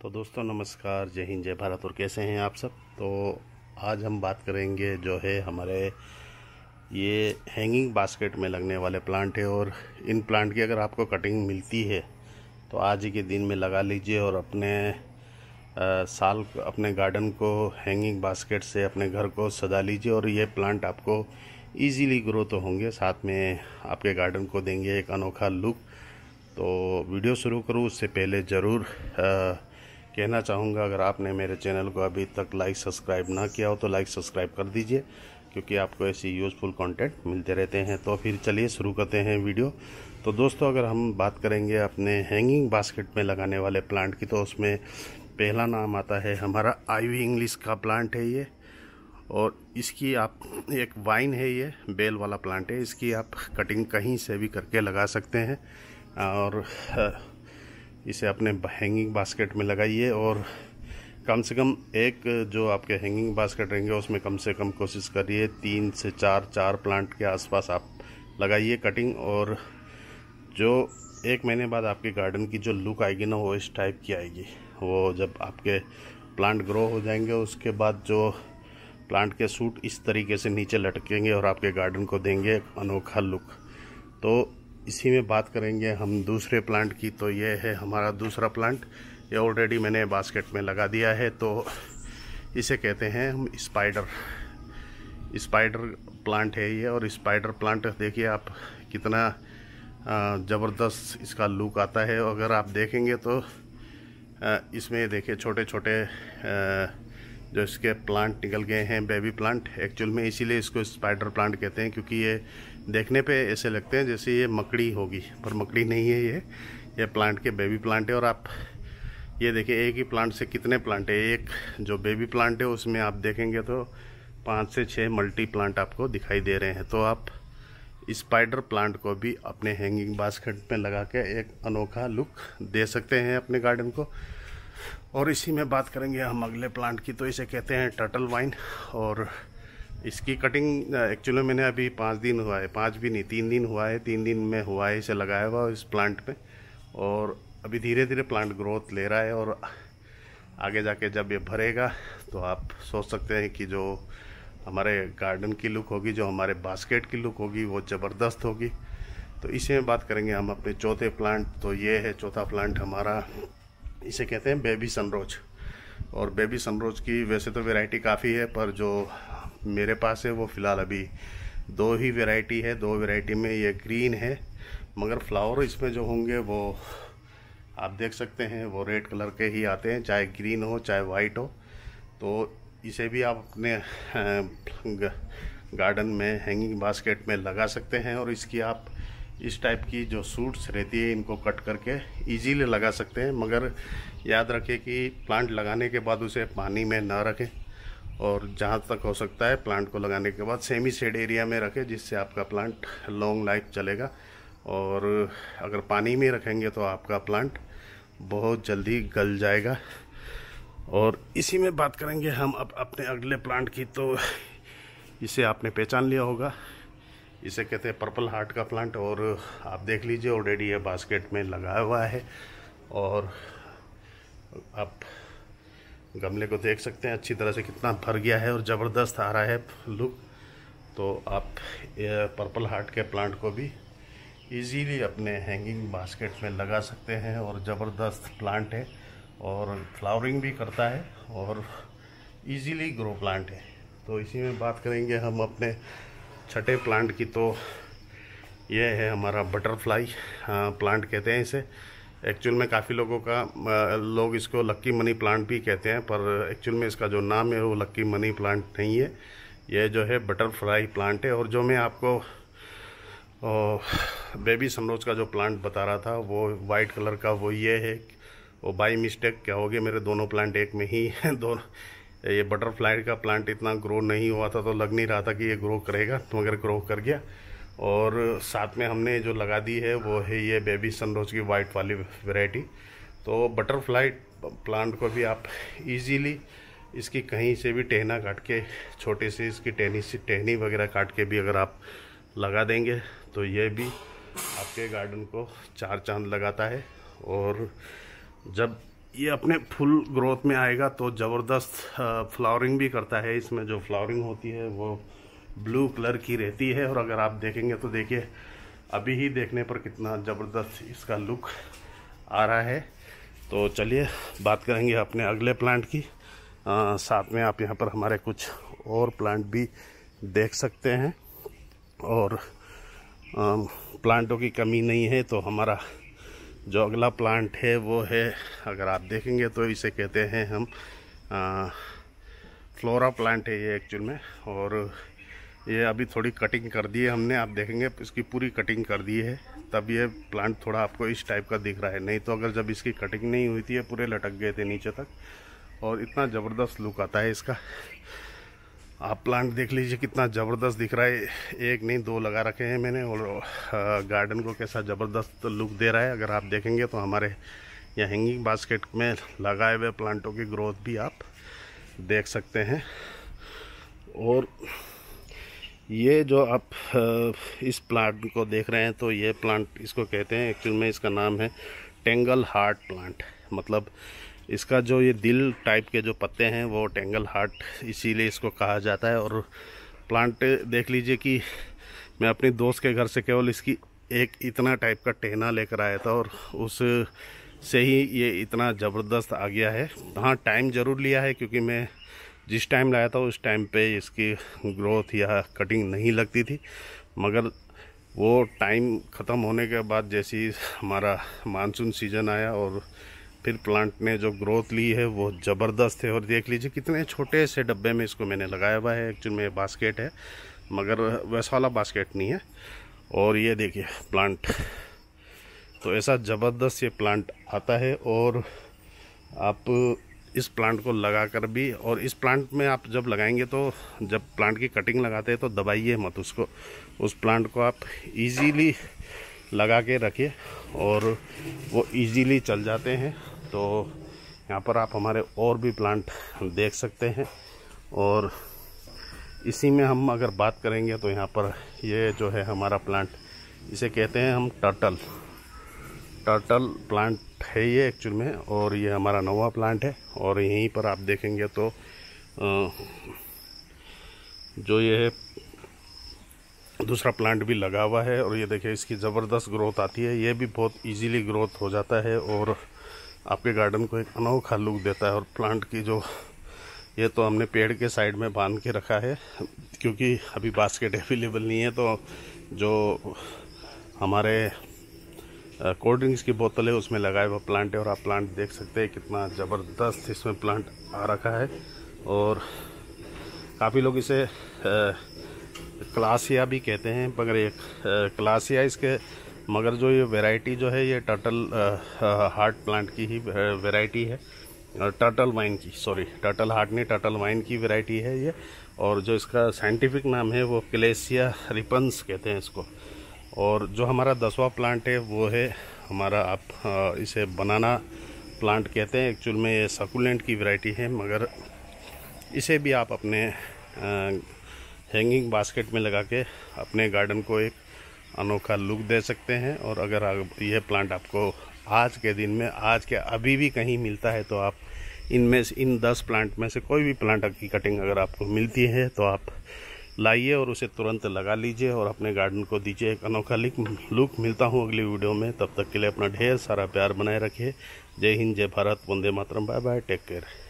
तो दोस्तों नमस्कार जय हिंद जय भारत और कैसे हैं आप सब तो आज हम बात करेंगे जो है हमारे ये हैंगिंग बास्केट में लगने वाले प्लांट है और इन प्लांट की अगर आपको कटिंग मिलती है तो आज के दिन में लगा लीजिए और अपने आ, साल अपने गार्डन को हैंगिंग बास्केट से अपने घर को सजा लीजिए और ये प्लांट आपको इजीली ग्रो तो होंगे साथ में आपके गार्डन को देंगे एक अनोखा लुक तो वीडियो शुरू करूँ उससे पहले ज़रूर कहना चाहूँगा अगर आपने मेरे चैनल को अभी तक लाइक सब्सक्राइब ना किया हो तो लाइक सब्सक्राइब कर दीजिए क्योंकि आपको ऐसी यूज़फुल कंटेंट मिलते रहते हैं तो फिर चलिए शुरू करते हैं वीडियो तो दोस्तों अगर हम बात करेंगे अपने हैंगिंग बास्केट में लगाने वाले प्लांट की तो उसमें पहला नाम आता है हमारा आईवी इंग्लिश का प्लांट है ये और इसकी आप एक वाइन है ये बेल वाला प्लांट है इसकी आप कटिंग कहीं से भी करके लगा सकते हैं और इसे अपने हैंगिंग बास्केट में लगाइए और कम से कम एक जो आपके हैंगिंग बास्केट रहेंगे उसमें कम से कम कोशिश करिए तीन से चार चार प्लांट के आसपास आप लगाइए कटिंग और जो एक महीने बाद आपके गार्डन की जो लुक आएगी ना वो इस टाइप की आएगी वो जब आपके प्लांट ग्रो हो जाएंगे उसके बाद जो प्लांट के सूट इस तरीके से नीचे लटकेंगे और आपके गार्डन को देंगे अनोखा लुक तो इसी में बात करेंगे हम दूसरे प्लांट की तो ये है हमारा दूसरा प्लांट ये ऑलरेडी मैंने बास्केट में लगा दिया है तो इसे कहते हैं हम स्पाइडर स्पाइडर प्लांट है ये और स्पाइडर प्लांट देखिए आप कितना ज़बरदस्त इसका लुक आता है अगर आप देखेंगे तो इसमें देखिए छोटे छोटे जो इसके प्लांट निकल गए हैं बेबी प्लांट एक्चुअल में इसीलिए इसको स्पाइडर प्लांट कहते हैं क्योंकि ये देखने पे ऐसे लगते हैं जैसे ये मकड़ी होगी पर मकड़ी नहीं है ये ये प्लांट के बेबी प्लांट है और आप ये देखिए एक ही प्लांट से कितने प्लांट है एक जो बेबी प्लांट है उसमें आप देखेंगे तो पाँच से छः मल्टी प्लांट आपको दिखाई दे रहे हैं तो आप स्पाइडर प्लांट को भी अपने हैंगिंग बास्केट में लगा के एक अनोखा लुक दे सकते हैं अपने गार्डन को और इसी में बात करेंगे हम अगले प्लांट की तो इसे कहते हैं टर्टल वाइन और इसकी कटिंग एक्चुअली मैंने अभी पाँच दिन हुआ है पाँच भी नहीं तीन दिन हुआ है तीन दिन में हुआ है इसे लगाया हुआ इस प्लांट में और अभी धीरे धीरे प्लांट ग्रोथ ले रहा है और आगे जाके जब ये भरेगा तो आप सोच सकते हैं कि जो हमारे गार्डन की लुक होगी जो हमारे बास्केट की लुक होगी वो ज़बरदस्त होगी तो इसी में बात करेंगे हम अपने चौथे प्लांट तो ये है चौथा प्लांट हमारा इसे कहते हैं बेबी सनरोज और बेबी सनरोज की वैसे तो वैरायटी काफ़ी है पर जो मेरे पास है वो फ़िलहाल अभी दो ही वैरायटी है दो वैरायटी में ये ग्रीन है मगर फ्लावर इसमें जो होंगे वो आप देख सकते हैं वो रेड कलर के ही आते हैं चाहे ग्रीन हो चाहे वाइट हो तो इसे भी आप अपने गार्डन में हैंगिंग बास्केट में लगा सकते हैं और इसकी आप इस टाइप की जो सूट्स रहती है इनको कट करके इजीली लगा सकते हैं मगर याद रखें कि प्लांट लगाने के बाद उसे पानी में ना रखें और जहाँ तक हो सकता है प्लांट को लगाने के बाद सेमी शेड एरिया में रखें जिससे आपका प्लांट लॉन्ग लाइफ चलेगा और अगर पानी में रखेंगे तो आपका प्लांट बहुत जल्दी गल जाएगा और इसी में बात करेंगे हम अब अपने अगले प्लांट की तो इसे आपने पहचान लिया होगा इसे कहते हैं पर्पल हार्ट का प्लांट और आप देख लीजिए ऑलरेडी ये बास्केट में लगाया हुआ है और आप गमले को देख सकते हैं अच्छी तरह से कितना भर गया है और ज़बरदस्त आ रहा है लुक तो आप पर्पल हार्ट के प्लांट को भी इजीली अपने हैंगिंग बास्केट में लगा सकते हैं और ज़बरदस्त प्लांट है और फ्लावरिंग भी करता है और इजीली ग्रो प्लांट है तो इसी में बात करेंगे हम अपने छठे प्लांट की तो यह है हमारा बटरफ्लाई हाँ, प्लांट कहते हैं इसे एक्चुअल में काफ़ी लोगों का लोग इसको लक्की मनी प्लांट भी कहते हैं पर एक्चुअल में इसका जो नाम है वो लक्की मनी प्लांट नहीं है यह जो है बटरफ्लाई प्लांट है और जो मैं आपको बेबी समरोज का जो प्लांट बता रहा था वो वाइट कलर का वो ये है वो बाई मिस्टेक क्या हो गया मेरे दोनों प्लांट एक में ही दोनों ये बटरफ्लाई का प्लांट इतना ग्रो नहीं हुआ था तो लग नहीं रहा था कि ये ग्रो करेगा मगर ग्रो कर गया और साथ में हमने जो लगा दी है वो है ये बेबी सनरोज की वाइट वाली वेराइटी तो बटरफ्लाई प्लांट को भी आप इजीली इसकी कहीं से भी टहना काट के छोटे से इसकी टहनी से टहनी वगैरह काट के भी अगर आप लगा देंगे तो ये भी आपके गार्डन को चार चांद लगाता है और जब ये अपने फुल ग्रोथ में आएगा तो ज़बरदस्त फ्लावरिंग भी करता है इसमें जो फ्लावरिंग होती है वो ब्लू कलर की रहती है और अगर आप देखेंगे तो देखिए अभी ही देखने पर कितना ज़बरदस्त इसका लुक आ रहा है तो चलिए बात करेंगे अपने अगले प्लांट की आ, साथ में आप यहाँ पर हमारे कुछ और प्लांट भी देख सकते हैं और आ, प्लांटों की कमी नहीं है तो हमारा जो अगला प्लांट है वो है अगर आप देखेंगे तो इसे कहते हैं हम आ, फ्लोरा प्लांट है ये एक्चुअल में और ये अभी थोड़ी कटिंग कर दी है हमने आप देखेंगे इसकी पूरी कटिंग कर दी है तब ये प्लांट थोड़ा आपको इस टाइप का दिख रहा है नहीं तो अगर जब इसकी कटिंग नहीं हुई थी ये पूरे लटक गए थे नीचे तक और इतना ज़बरदस्त लुक आता है इसका आप प्लांट देख लीजिए कितना ज़बरदस्त दिख रहा है एक नहीं दो लगा रखे हैं मैंने और गार्डन को कैसा ज़बरदस्त लुक दे रहा है अगर आप देखेंगे तो हमारे यहाँ हैंगिंग बास्केट में लगाए हुए प्लांटों की ग्रोथ भी आप देख सकते हैं और ये जो आप इस प्लांट को देख रहे हैं तो ये प्लांट इसको कहते हैं एक्चुअल में इसका नाम है टेंगल हार्ट प्लांट मतलब इसका जो ये दिल टाइप के जो पत्ते हैं वो टेंगल हार्ट इसीलिए इसको कहा जाता है और प्लांट देख लीजिए कि मैं अपने दोस्त के घर से केवल इसकी एक इतना टाइप का टहना लेकर आया था और उस से ही ये इतना ज़बरदस्त आ गया है हाँ टाइम ज़रूर लिया है क्योंकि मैं जिस टाइम लाया था उस टाइम पे इसकी ग्रोथ या कटिंग नहीं लगती थी मगर वो टाइम ख़त्म होने के बाद जैसे ही हमारा मानसून सीज़न आया और फिर प्लांट ने जो ग्रोथ ली है वो ज़बरदस्त है और देख लीजिए कितने छोटे से डब्बे में इसको मैंने लगाया हुआ है एक्चुअल में बास्केट है मगर वैसा वाला बास्केट नहीं है और ये देखिए प्लांट तो ऐसा ज़बरदस्त ये प्लांट आता है और आप इस प्लांट को लगाकर भी और इस प्लांट में आप जब लगाएंगे तो जब प्लांट की कटिंग लगाते हैं तो दबाइए मत उसको उस प्लांट को आप इजीली लगा के रखिए और वो इजीली चल जाते हैं तो यहाँ पर आप हमारे और भी प्लांट देख सकते हैं और इसी में हम अगर बात करेंगे तो यहाँ पर ये जो है हमारा प्लांट इसे कहते हैं हम टर्टल टर्टल प्लांट है ये एक्चुअल में और ये हमारा नवा प्लांट है और यहीं पर आप देखेंगे तो जो ये है दूसरा प्लांट भी लगा हुआ है और ये देखिए इसकी ज़बरदस्त ग्रोथ आती है ये भी बहुत इजीली ग्रोथ हो जाता है और आपके गार्डन को एक अनोखा लुक देता है और प्लांट की जो ये तो हमने पेड़ के साइड में बांध के रखा है क्योंकि अभी बास्केट अवेलेबल नहीं है तो जो हमारे कोल्ड ड्रिंक्स की बोतल है उसमें लगाए हुआ प्लांट है और आप प्लांट देख सकते हैं कितना ज़बरदस्त इसमें प्लांट आ रखा है और काफ़ी लोग इसे आ, क्लासिया भी कहते हैं मगर एक क्लासिया इसके मगर जो ये वैरायटी जो है ये टर्टल हार्ट प्लांट की ही वैरायटी है टर्टल वाइन की सॉरी टर्टल हार्ट नहीं टर्टल वाइन की वैरायटी है ये और जो इसका साइंटिफिक नाम है वो क्लेसिया रिपन्स कहते हैं इसको और जो हमारा दसवा प्लांट है वो है हमारा आप इसे बनाना प्लांट कहते हैं एक्चुअल में ये सकुलेंट की वैरायटी है मगर इसे भी आप अपने हैंगिंग बास्केट में लगा के अपने गार्डन को एक अनोखा लुक दे सकते हैं और अगर यह प्लांट आपको आज के दिन में आज के अभी भी कहीं मिलता है तो आप इनमें से इन दस प्लांट में से कोई भी प्लांट की कटिंग अगर आपको मिलती है तो आप लाइए और उसे तुरंत लगा लीजिए और अपने गार्डन को दीजिए एक अनोखा लुक मिलता हूँ अगली वीडियो में तब तक के लिए अपना ढेर सारा प्यार बनाए रखिए जय हिंद जय भारत वंदे मातरम बाय बाय टेक केयर